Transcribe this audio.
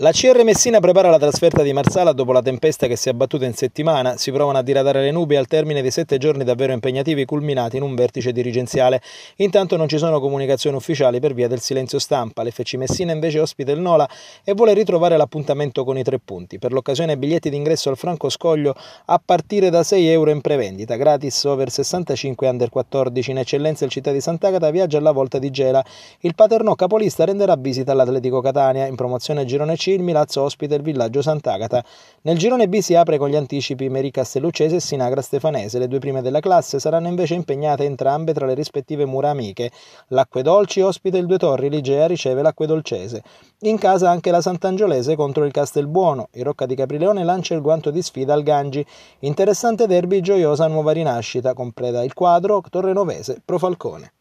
La CR Messina prepara la trasferta di Marsala dopo la tempesta che si è abbattuta in settimana. Si provano a diradare le nubi al termine di sette giorni davvero impegnativi culminati in un vertice dirigenziale. Intanto non ci sono comunicazioni ufficiali per via del silenzio stampa. L'FC Messina invece ospita il Nola e vuole ritrovare l'appuntamento con i tre punti. Per l'occasione biglietti d'ingresso al Franco Scoglio a partire da 6 euro in prevendita. Gratis over 65 under 14. In eccellenza il città di Sant'Agata viaggia alla volta di Gela. Il Paternò capolista renderà visita all'Atletico Catania. In promozione a Girone C il Milazzo ospita il villaggio Sant'Agata. Nel girone B si apre con gli anticipi Meri Castellucese e Sinagra Stefanese. Le due prime della classe saranno invece impegnate entrambe tra le rispettive mura amiche. L'Acque Dolci ospita il Due Torri, Ligea riceve l'Acque Dolcese. In casa anche la Sant'Angiolese contro il Castelbuono. Il Rocca di Caprileone lancia il guanto di sfida al Gangi. Interessante derby, gioiosa nuova rinascita. Completa il quadro Torrenovese, Profalcone.